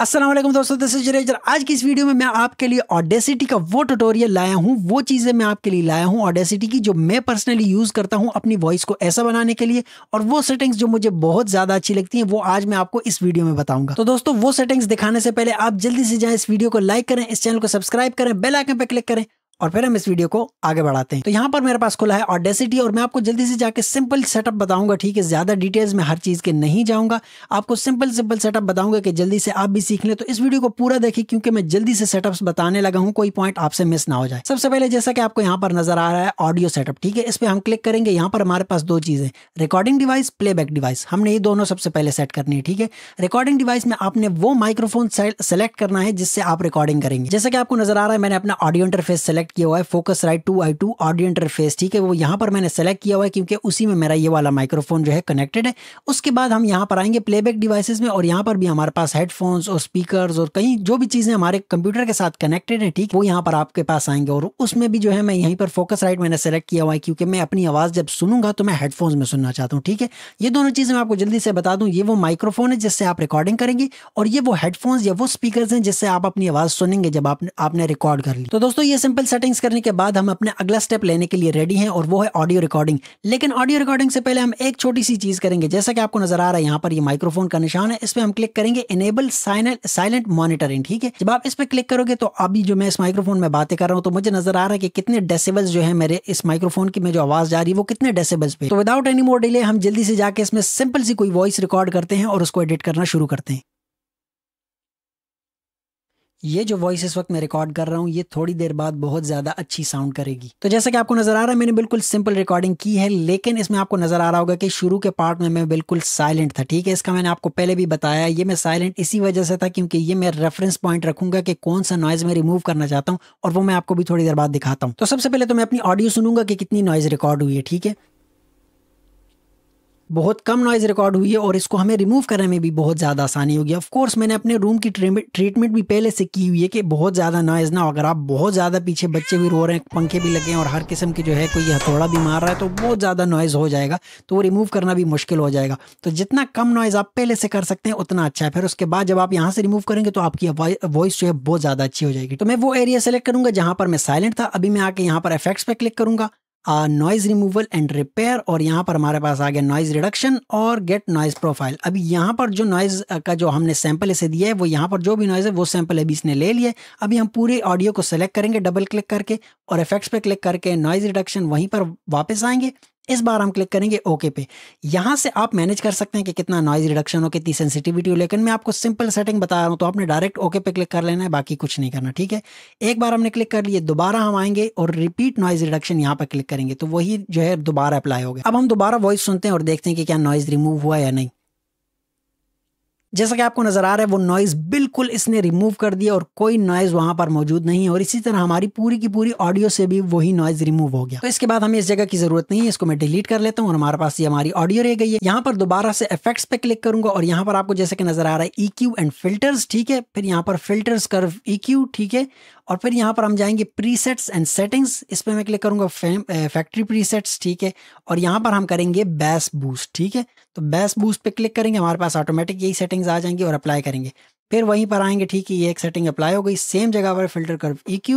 असलम दोस्तों this is razor आज की इस वीडियो में मैं आपके लिए ऑडेसिटी का वो ट्यूटोरियल लाया हूँ वो चीज़ें मैं आपके लिए लाया हूँ ऑडेसिटी की जो मैं पर्सनली यूज़ करता हूँ अपनी वॉइस को ऐसा बनाने के लिए और वो सेटिंग्स जो मुझे बहुत ज़्यादा अच्छी लगती हैं वो आज मैं आपको इस वीडियो में बताऊंगा तो दोस्तों वो सेटिंग्स दिखाने से पहले आप जल्दी से जाएँ इस वीडियो को लाइक करें इस चैनल को सब्सक्राइब करें बेलाइकन पर क्लिक करें और फिर हम इस वीडियो को आगे बढ़ाते हैं तो यहाँ पर मेरे पास खुला है ऑडेसिटी और मैं आपको जल्दी से जाके सिंपल सेटअप बताऊंगा ठीक है ज़्यादा डिटेल्स में हर चीज़ के नहीं जाऊंगा आपको सिंपल सिंपल सेटअप बताऊंगा कि जल्दी से आप भी सीख लें तो इस वीडियो को पूरा देखिए क्योंकि मैं जल्दी से सेटअप्स बताने लगा हूँ कोई पॉइंट आपसे मिस ना हो जाए सबसे पहले जैसा कि आपको यहाँ पर नजर आ रहा है ऑडियो सेटअप ठीक है इस पर हम क्लिक करेंगे यहाँ पर हमारे पास दो चीज़ें रिकॉर्डिंग डिवाइस प्ले डिवाइस हमने ये दोनों सबसे पहले सेट करनी है ठीक है रिकॉर्डिंग डिवाइस में आपने वो माइक्रोफोन सेलेक्ट करना है जिससे आप रिकॉर्डिंग करेंगे जैसा कि आपको नजर आ रहा है मैंने अपना ऑडियो इंटरफेस सेलेक्ट सेलेक्ट किया हुआ है Focusrite two i two audio interface ठीक है वो यहाँ पर मैंने सेलेक्ट किया हुआ है क्योंकि उसी में मेरा ये वाला माइक्रोफोन जो है कनेक्टेड है उसके बाद हम यहाँ पर आएंगे प्लेबैक डिवाइसेस में और यहाँ पर भी हमारे पास हेडफोन्स और स्पीकर और कई जो भी चीज़ें हमारे कंप्यूटर के साथ कनेक्टेड है ठीक वो यहाँ पर आपके पास आएंगे और उसमें भी जो है मैं यहीं पर फोकस राइट मैंने सेलेक्ट किया हुआ है क्योंकि मैं अपनी आवाज़ जब सुनूंगा तो मैं हेडफोन्स में सुनना चाहता हूँ ठीक है ये दोनों चीज़ें मैं आपको जल्दी से बता दूँ ये वो माइक्रोफोन है जिससे आप रिकॉर्डिंग करेंगे और ये वो हेडफोन्स या वो स्पीकर हैं जिससे आप अपनी आवाज़ सुनेंगे जब आपने रिकॉर्ड कर ली तो दोस्तों ये सिंपल सेटिंग्स करने के बाद हम अपने अगला स्टेप लेने के लिए रेडी हैं और वो है ऑडियो रिकॉर्डिंग लेकिन ऑडियो रिकॉर्डिंग से पहले हम एक छोटी सी चीज़ करेंगे जैसा कि आपको नजर आ रहा है यहाँ पर ये माइक्रोफोन का निशान है इस पर हम क्लिक करेंगे इनेबल साइलेंट मॉनिटरिंग ठीक है जब आप इस पर क्लिक करोगे तो अभी जो मैं इस माइक्रोफोन में बातें कर रहा हूँ तो मुझे नजर आ रहा है कि कितने डेसेबल्स जो है मेरे इस माइक्रोफोन की जो आवाज़ जा रही है वो कितने डेसेबल्स पे तो विदाउट एनी मोर डिले हम जल्दी से जाके इसमें सिंपल सी कोई वॉइस रिकॉर्ड करते हैं और उसको एडिट करना शुरू करते हैं ये जो वॉइस इस वक्त मैं रिकॉर्ड कर रहा हूँ ये थोड़ी देर बाद बहुत ज़्यादा अच्छी साउंड करेगी तो जैसा कि आपको नज़र आ रहा है मैंने बिल्कुल सिंपल रिकॉर्डिंग की है लेकिन इसमें आपको नज़र आ रहा होगा कि शुरू के पार्ट में मैं बिल्कुल साइलेंट था ठीक है इसका मैंने आपको पहले भी बताया ये मैं साइलेंट इसी वजह से था क्योंकि ये मैं रेफरेंस पॉइंट रखूंगा कि कौन सा नॉइज़ मैं रिमूव करना चाहता हूँ और वो मैं आपको भी थोड़ी देर बाद दिखाता हूँ तो सबसे पहले तो मैं अपनी ऑडियो सुनूंगा कि कितनी नॉइज़ रिकॉर्ड हुई है ठीक है बहुत कम नॉइज रिकॉर्ड हुई है और इसको हमें रिमूव करने में भी बहुत ज़्यादा आसानी होगी ऑफ कोर्स मैंने अपने रूम की ट्रीटमेंट भी पहले से की हुई है कि बहुत ज़्यादा नॉइज़ ना हो अगर आप बहुत ज़्यादा पीछे बच्चे भी रो रहे हैं पंखे भी लगे हैं और हर किस्म की जो है कोई हथौड़ा भी मार रहा है तो बहुत ज़्यादा नॉइज़ हो जाएगा तो वो रिमूव करना भी मुश्किल हो जाएगा तो जितना कम नॉइज़ आप पहले से कर सकते हैं उतना अच्छा है फिर उसके बाद जब आप यहाँ से रिमूव करेंगे तो आपकी वॉइस जो है बहुत ज़्यादा अच्छी हो जाएगी तो मैं वो एरिया सेलेक्ट करूँगा जहाँ पर मैं साइलेंट था अभी मैं आके यहाँ पर एफेक्ट्स पर क्लिक करूँगा नॉइज रिमूवल एंड रिपेयर और यहाँ पर हमारे पास आ गया नॉइज रिडक्शन और गेट नॉइज प्रोफाइल अभी यहाँ पर जो नॉइज का जो हमने सैंपल इसे दिया है वो यहाँ पर जो भी नॉइज है वो सैंपल अभी इसने ले लिया अभी हम पूरे ऑडियो को सेलेक्ट करेंगे डबल क्लिक करके और इफेक्ट्स पे क्लिक करके नॉइज रिडक्शन वहीं पर वापस आएंगे इस बार हम क्लिक करेंगे ओके पे यहां से आप मैनेज कर सकते हैं कि कितना नॉइज रिडक्शन हो कितनी सेंसिटिविटी हो लेकिन मैं आपको सिंपल सेटिंग बता रहा हूं तो आपने डायरेक्ट ओके पे क्लिक कर लेना है बाकी कुछ नहीं करना ठीक है एक बार हमने क्लिक कर लिए दोबारा हम आएंगे और रिपीट नॉइज रिडक्शन यहां पर क्लिक करेंगे तो वही जो है दोबारा अप्लाई होगा अब हम दोबारा वॉइस सुनते हैं और देखते हैं कि क्या नॉइज रिमूव हुआ या नहीं जैसा कि आपको नज़र आ रहा है वो नॉइज़ बिल्कुल इसने रिमूव कर दिया और कोई नॉइज़ वहां पर मौजूद नहीं है और इसी तरह हमारी पूरी की पूरी ऑडियो से भी वही नॉइज़ रिमूव हो गया तो इसके बाद हमें इस जगह की ज़रूरत नहीं है इसको मैं डिलीट कर लेता हूँ और हमारे पास ये हमारी ऑडियो रह गई है यहाँ पर दोबारा से इफेक्ट्स पे क्लिक करूंगा और यहाँ पर आपको जैसे कि नज़र आ रहा है ई एंड फिल्टर्स ठीक है फिर यहाँ पर फिल्टर्स कर ई ठीक है और फिर यहाँ पर हम जाएंगे प्रीसेट्स एंड सेटिंग्स इस पर मैं क्लिक करूँगा फैक्ट्री प्रीसेट्स ठीक है और यहाँ पर हम करेंगे बैस बूस्ट ठीक है तो बैस बूस्ट पे क्लिक करेंगे हमारे पास ऑटोमेटिक यही सेटिंग्स आ जाएंगी और अप्लाई करेंगे फिर वहीं पर आएंगे ठीक है ये एक सेटिंग अप्लाई हो गई सेम जगह पर फिल्टर कर ई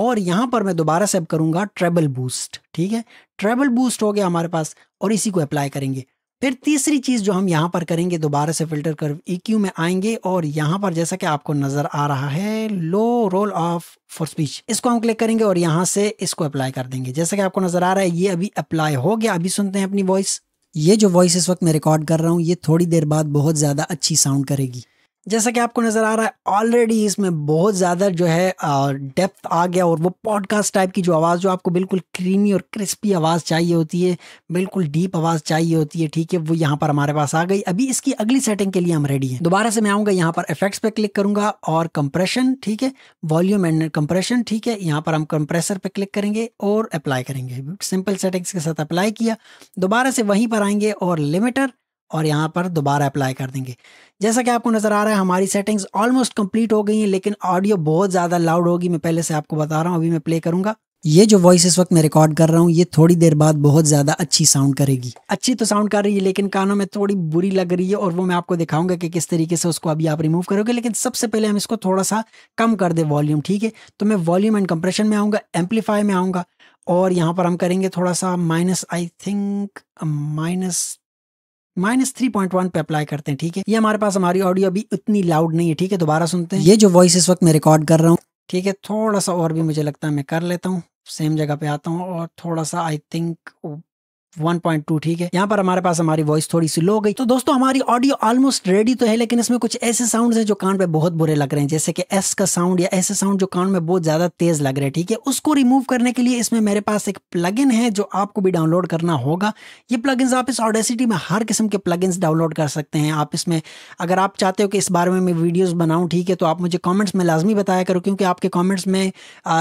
और यहाँ पर मैं दोबारा से अब करूँगा ट्रेबल बूस्ट ठीक है ट्रेबल बूस्ट हो गया हमारे पास और इसी को अप्लाई करेंगे फिर तीसरी चीज़ जो हम यहाँ पर करेंगे दोबारा से फिल्टर कर ई e में आएंगे और यहाँ पर जैसा कि आपको नज़र आ रहा है low roll off for speech इसको हम क्लिक करेंगे और यहाँ से इसको अप्लाई कर देंगे जैसा कि आपको नज़र आ रहा है ये अभी अप्लाई हो गया अभी सुनते हैं अपनी वॉइस ये जो वॉइस इस वक्त मैं रिकॉर्ड कर रहा हूँ ये थोड़ी देर बाद बहुत ज़्यादा अच्छी साउंड करेगी जैसा कि आपको नज़र आ रहा है ऑलरेडी इसमें बहुत ज़्यादा जो है डेप्थ आ गया और वो पॉडकास्ट टाइप की जो आवाज़ जो आपको बिल्कुल क्रीमी और क्रिस्पी आवाज़ चाहिए होती है बिल्कुल डीप आवाज़ चाहिए होती है ठीक है वो यहाँ पर हमारे पास आ गई अभी इसकी अगली सेटिंग के लिए हम रेडी हैं दोबारा से मैं आऊँगा यहाँ पर इफेक्ट्स पर क्लिक करूंगा और कंप्रेशन ठीक है वॉल्यूम एंड कंप्रेशन ठीक है यहाँ पर हम कंप्रेसर पर क्लिक करेंगे और अप्लाई करेंगे सिंपल सेटिंग्स के साथ अप्लाई किया दोबारा से वहीं पर आएंगे और लिमिटर और यहाँ पर दोबारा अप्लाई कर देंगे जैसा कि आपको नज़र आ रहा है हमारी सेटिंग्स ऑलमोस्ट कंप्लीट हो गई हैं लेकिन ऑडियो बहुत ज़्यादा लाउड होगी मैं पहले से आपको बता रहा हूँ अभी मैं प्ले करूँगा ये जो वॉइस इस वक्त मैं रिकॉर्ड कर रहा हूँ ये थोड़ी देर बाद बहुत ज़्यादा अच्छी साउंड करेगी अच्छी तो साउंड कर रही है लेकिन कानों में थोड़ी बुरी लग रही है और वो मैं आपको दिखाऊंगा कि किस तरीके से उसको अभी आप रिमूव करोगे लेकिन सबसे पहले हम इसको थोड़ा सा कम कर दे वॉल्यूम ठीक है तो मैं वॉल्यूम एंड कंप्रेशन में आऊँगा एम्पलीफाई में आऊँगा और यहाँ पर हम करेंगे थोड़ा सा minus I think minus minus three point one पे अप्लाई करते हैं ठीक है ये हमारे पास हमारी ऑडियो अभी उतनी लाउड नहीं है ठीक है दोबारा सुनते हैं ये जो वॉइस इस वक्त मैं रिकॉर्ड कर रहा हूँ ठीक है थोड़ा सा और भी मुझे लगता है मैं कर लेता हूँ सेम जगह पे आता हूँ और थोड़ा सा आई थिंक 1.2 ठीक है यहाँ पर हमारे पास हमारी वॉइस थोड़ी सी लो गई तो दोस्तों हमारी ऑडियो ऑलमोस्ट रेडी तो है लेकिन इसमें कुछ ऐसे साउंड हैं जो कान पे बहुत बुरे लग रहे हैं जैसे कि एस का साउंड या ऐसे साउंड जो कान में बहुत ज्यादा तेज लग रहे हैं ठीक है उसको रिमूव करने के लिए इसमें मेरे पास एक प्लग है जो आपको भी डाउनलोड करना होगा ये प्लग आप इस ऑडेसिटी में हर किस्म के प्लग डाउनलोड कर सकते हैं आप इसमें अगर आप चाहते हो कि इस बारे में मैं वीडियोज बनाऊँ ठीक है तो आप मुझे कॉमेंट्स में लाजमी बताया करो क्योंकि आपके कॉमेंट्स में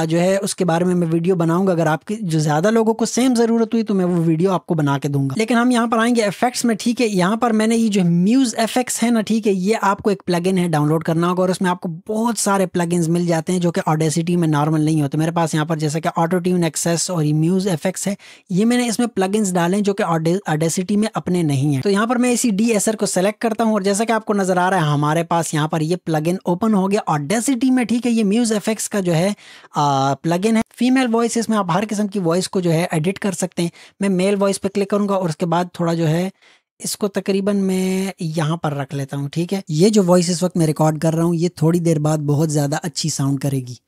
जो है उसके बारे में मैं वीडियो बनाऊंगा अगर आपकी जो ज्यादा लोगों को सेम जरूरत हुई तो मैं वो वीडियो आपको बना के दूंगा लेकिन हम यहाँ पर आएंगे इफेक्ट्स में ठीक है यहाँ पर मैंने ये जो म्यूज इफेक्ट्स है ना ठीक है ये आपको एक प्लगइन है डाउनलोड करना होगा और उसमें आपको बहुत सारे प्लग मिल जाते हैं जो कि ऑडेसिटी में नॉर्मल नहीं होते मेरे पास यहाँ पर जैसे कि ऑटो ट्यून एक्सेस और ये म्यूज इफेक्ट्स है ये मैंने इसमें प्लग डाले जो कि ऑडेसिटी में अपने नहीं है तो यहाँ पर मैं इसी डी को सेलेक्ट करता हूँ और जैसा कि आपको नजर आ रहा है हमारे पास यहाँ पर ये प्लग ओपन हो गया ऑडेसिटी में ठीक है ये म्यूज इफेक्ट्स का जो है प्लग है फीमेल वॉइस इसमें आप हर किस्म की वॉइस को जो है एडिट कर सकते हैं मैं मेल वॉइस इस पर क्लिक करूंगा और उसके बाद थोड़ा जो है इसको तकरीबन मैं यहाँ पर रख लेता हूँ ठीक है ये जो वॉइस इस वक्त मैं रिकॉर्ड कर रहा हूँ ये थोड़ी देर बाद बहुत ज़्यादा अच्छी साउंड करेगी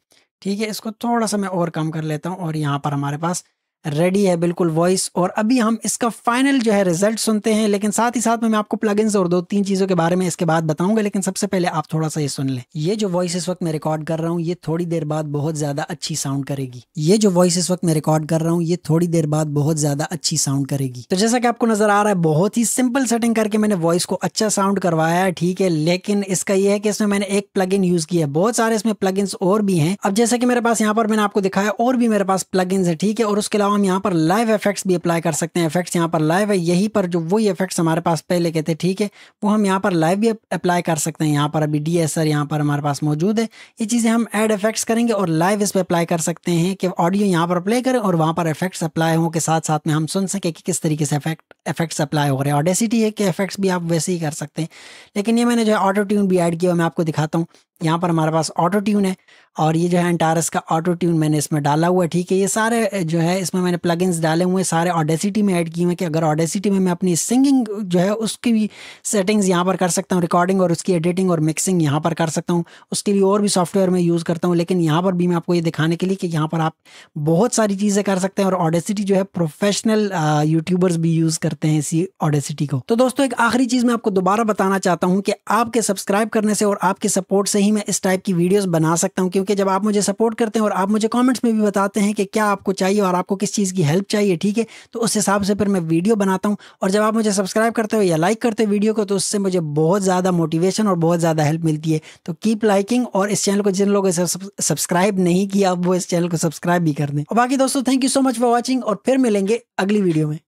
ठीक है इसको थोड़ा सा मैं और कम कर लेता हूँ और यहाँ पर हमारे पास रेडी है बिल्कुल वॉइस और अभी हम इसका फाइनल जो है रिजल्ट सुनते हैं लेकिन साथ ही साथ में मैं आपको प्लगइन्स और दो तीन चीज़ों के बारे में इसके बाद बताऊंगा लेकिन सबसे पहले आप थोड़ा सा ये सुन लें ये जो वॉइस इस वक्त मैं रिकॉर्ड कर रहा हूँ ये थोड़ी देर बाद बहुत ज़्यादा अच्छी साउंड करेगी ये जो वॉइस इस वक्त मैं रिकॉर्ड कर रहा हूँ ये थोड़ी देर बाद बहुत ज़्यादा अच्छी साउंड करेगी तो जैसा कि आपको नज़र आ रहा है बहुत ही सिंपल सेटिंग करके मैंने वॉइस को अच्छा साउंड करवाया है ठीक है लेकिन इसका यह है कि इसमें मैंने एक प्लग इन यूज़ किया है बहुत सारे इसमें प्लग और भी हैं अब जैसे कि मेरे पास यहाँ पर मैंने आपको दिखाया और भी मेरे पास प्लग है ठीक है और उसके अलावा अलावा हम यहाँ पर लाइव इफेक्ट्स भी अप्लाई कर सकते हैं इफेक्ट्स यहाँ पर लाइव है यही पर जो वही इफेक्ट्स हमारे पास पहले के थे ठीक है वो हम यहाँ पर लाइव भी अप्लाई कर सकते हैं यहाँ पर अभी डी एस पर हमारे पास मौजूद है ये चीज़ें हम एड इफेक्ट्स करेंगे और लाइव इस पर अप्लाई कर सकते हैं कि ऑडियो यहाँ पर अप्लाई करें और वहाँ पर इफेक्ट्स अप्लाई हों के साथ साथ में हम सुन सकें कि किस तरीके से इफेक्ट इफेक्ट्स अप्लाई हो रहे हैं ऑडेसिटी है कि इफेक्ट्स भी आप वैसे ही कर सकते हैं लेकिन ये मैंने जो है ऑडियो ट्यून भी ऐड किया मैं आपको दिखाता हूँ यहाँ पर हमारे पास ऑटो ट्यून है और ये जो है एंटारस का ऑटो ट्यून मैंने इसमें डाला हुआ है ठीक है ये सारे जो है इसमें मैंने प्लगइन्स डाले हुए हैं सारे ऑडेसिटी में ऐड किए हुए कि अगर ऑडेसिटी में मैं अपनी सिंगिंग जो है उसकी भी सेटिंग्स यहाँ पर कर सकता हूँ रिकॉर्डिंग और उसकी एडिटिंग और मिक्सिंग यहाँ पर कर सकता हूँ उसके लिए और भी सॉफ्टवेयर मैं यूज़ करता हूँ लेकिन यहाँ पर भी मैं आपको ये दिखाने के लिए कि यहाँ पर आप बहुत सारी चीज़ें कर सकते हैं और ऑडेसिटी जो है प्रोफेशनल यूट्यूबर्स भी यूज़ करते हैं इसी ऑडेसिटी को तो दोस्तों एक आखिरी चीज़ मैं आपको दोबारा बताना चाहता हूँ कि आपके सब्सक्राइब करने से और आपके सपोर्ट से ही ही मैं इस टाइप की वीडियोस बना सकता हूं क्योंकि जब आप मुझे सपोर्ट करते हैं और आप मुझे कमेंट्स में भी बताते हैं कि क्या आपको चाहिए और आपको किस चीज़ की हेल्प चाहिए ठीक है तो उस हिसाब से फिर मैं वीडियो बनाता हूँ और जब आप मुझे सब्सक्राइब करते हो या लाइक करते हो वीडियो को तो उससे मुझे बहुत ज़्यादा मोटिवेशन और बहुत ज़्यादा हेल्प मिलती है तो कीप लाइकिंग और इस चैनल को जिन लोगों ने सब्सक्राइब नहीं किया वो इस चैनल को सब्सक्राइब भी कर दें और बाकी दोस्तों thank you so much for watching और फिर मिलेंगे अगली वीडियो में